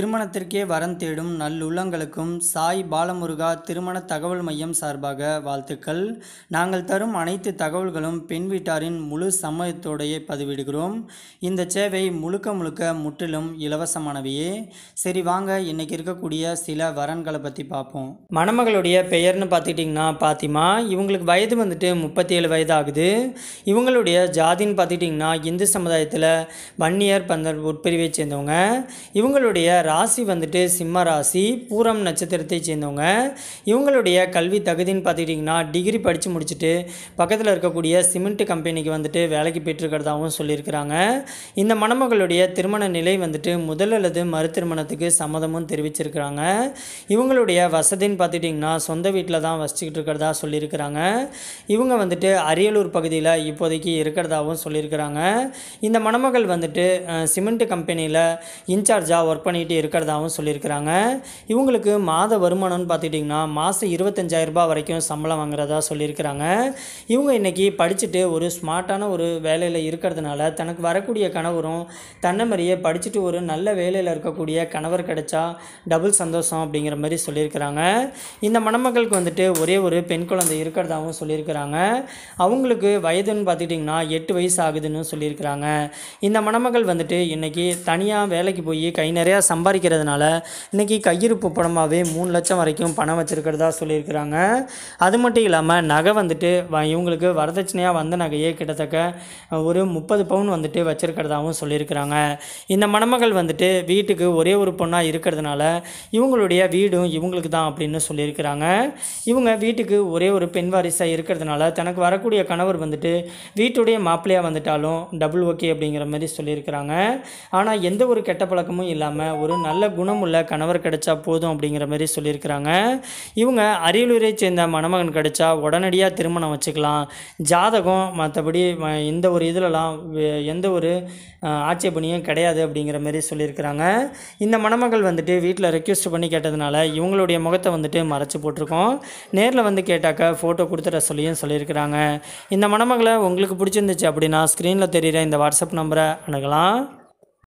திருமணத்திற்கே வரம் தேடும் நல்லுள்ளங்களுக்கும் சாய் பாலமுருகா திருமண தகவல் மையம் சார்பாக வாழ்த்துக்கள் நாங்கள் தரும் அனைத்து தகவல்களும் பெண் வீட்டாரின் முழு சம்மதத்தோடையே பதிவிடுகிறோம் இந்த சேவை முழுக்க முழுக்க முற்றிலும் இலவசமானவையே சரி வாங்க இன்னைக்கு இருக்கக்கூடிய சில வரன்களை பற்றி பார்ப்போம் மணமகளுடைய பெயர்னு பார்த்துக்கிட்டிங்கன்னா பாத்திமா இவங்களுக்கு வயது வந்துட்டு முப்பத்தி ஏழு வயது ஆகுது இவங்களுடைய ஜாதின்னு பார்த்துக்கிட்டிங்கன்னா இந்து சமுதாயத்தில் வன்னியர் பந்தர் உட்பிரிவை சேர்ந்தவங்க இவங்களுடைய ராசி வந்துட்டு சிம்ம ராசி பூரம் நட்சத்திரத்தை சேர்ந்தவங்க இவங்களுடைய கல்வி தகுதின்னு பார்த்துக்கிட்டிங்கன்னா டிகிரி படித்து முடிச்சுட்டு பக்கத்தில் இருக்கக்கூடிய சிமெண்ட் கம்பெனிக்கு வந்துட்டு வேலைக்கு போய்ட்டுருக்கிறதாகவும் சொல்லியிருக்கிறாங்க இந்த மணமகளுடைய திருமண நிலை வந்துட்டு முதல் அல்லது மறு திருமணத்துக்கு சம்மதமும் தெரிவிச்சிருக்கிறாங்க இவங்களுடைய வசதின்னு பார்த்துட்டிங்கன்னா சொந்த வீட்டில் தான் வசிச்சுக்கிட்டு இருக்கிறதா சொல்லியிருக்கிறாங்க இவங்க வந்துட்டு அரியலூர் பகுதியில் இப்போதைக்கு இருக்கிறதாகவும் சொல்லியிருக்கிறாங்க இந்த மணமகள் வந்துட்டு சிமெண்ட் கம்பெனியில் இன்சார்ஜாக ஒர்க் பண்ணிகிட்டு இருக்கிறதாகவும் சொல்லியிருக்கிறாங்க இவங்களுக்கு மாத வருமானம்னு பார்த்துக்கிட்டிங்கன்னா மாதம் இருபத்தஞ்சாயிரரூபா வரைக்கும் சம்பளம் வாங்குறதா சொல்லியிருக்கிறாங்க இவங்க இன்றைக்கி படிச்சுட்டு ஒரு ஸ்மார்ட்டான ஒரு வேலையில் இருக்கிறதுனால தனக்கு வரக்கூடிய கணவரும் தன்னை மாதிரியே படிச்சுட்டு ஒரு நல்ல வேலையில் இருக்கக்கூடிய கணவர் கிடைச்சா டபுள் சந்தோஷம் அப்படிங்கிற மாதிரி சொல்லியிருக்கிறாங்க இந்த மணமக்களுக்கு வந்துட்டு ஒரே ஒரு பெண் குழந்தை இருக்கிறதாகவும் சொல்லியிருக்கிறாங்க அவங்களுக்கு வயதுன்னு பார்த்துக்கிட்டிங்கன்னா எட்டு வயசு ஆகுதுன்னு சொல்லியிருக்கிறாங்க இந்த மணமகள் வந்துட்டு இன்றைக்கி தனியாக வேலைக்கு போய் கை நிறையா சம் சம்பாதிக்கிறதுனால இன்றைக்கி கையிருப்பு பணமாகவே மூணு லட்சம் வரைக்கும் பணம் வச்சுருக்கிறதா சொல்லியிருக்கிறாங்க அது மட்டும் இல்லாமல் நகை வந்துட்டு இவங்களுக்கு வரதட்சணையாக வந்த நகையே கிட்டத்தக்க ஒரு முப்பது பவுன் வந்துட்டு வச்சுருக்கிறதாகவும் சொல்லியிருக்கிறாங்க இந்த மணமகள் வந்துட்டு வீட்டுக்கு ஒரே ஒரு பொண்ணாக இருக்கிறதுனால இவங்களுடைய வீடும் இவங்களுக்கு தான் அப்படின்னு சொல்லியிருக்கிறாங்க இவங்க வீட்டுக்கு ஒரே ஒரு பெண் வாரிசாக இருக்கிறதுனால தனக்கு வரக்கூடிய கணவர் வந்துட்டு வீட்டுடைய மாப்பிள்ளையாக வந்துட்டாலும் டபுள் ஓகே அப்படிங்கிற மாதிரி சொல்லியிருக்கிறாங்க ஆனால் எந்த ஒரு கெட்ட பழக்கமும் இல்லாமல் ஒரு ஒரு நல்ல குணமுள்ள கணவர் கிடைச்சா போதும் அப்படிங்கிற மாதிரி சொல்லியிருக்கிறாங்க இவங்க அரியலூரை சேர்ந்த மணமகன் கிடைச்சா உடனடியாக திருமணம் வச்சுக்கலாம் ஜாதகம் மற்றபடி இந்த ஒரு இதிலலாம் எந்த ஒரு ஆட்சேபணியும் கிடையாது அப்படிங்கிற மாதிரி சொல்லியிருக்கிறாங்க இந்த மணமகள் வந்துட்டு வீட்டில் ரெக்வெஸ்ட் பண்ணி கேட்டதுனால இவங்களுடைய முகத்தை வந்துட்டு மறைச்சி போட்டிருக்கோம் நேரில் வந்து கேட்டாக்க ஃபோட்டோ கொடுத்துட சொல்லியும் சொல்லியிருக்கிறாங்க இந்த மணமகளை உங்களுக்கு பிடிச்சிருந்துச்சு அப்படின்னா ஸ்க்ரீனில் தெரிகிற இந்த வாட்ஸ்அப் நம்பரை அணுகலாம்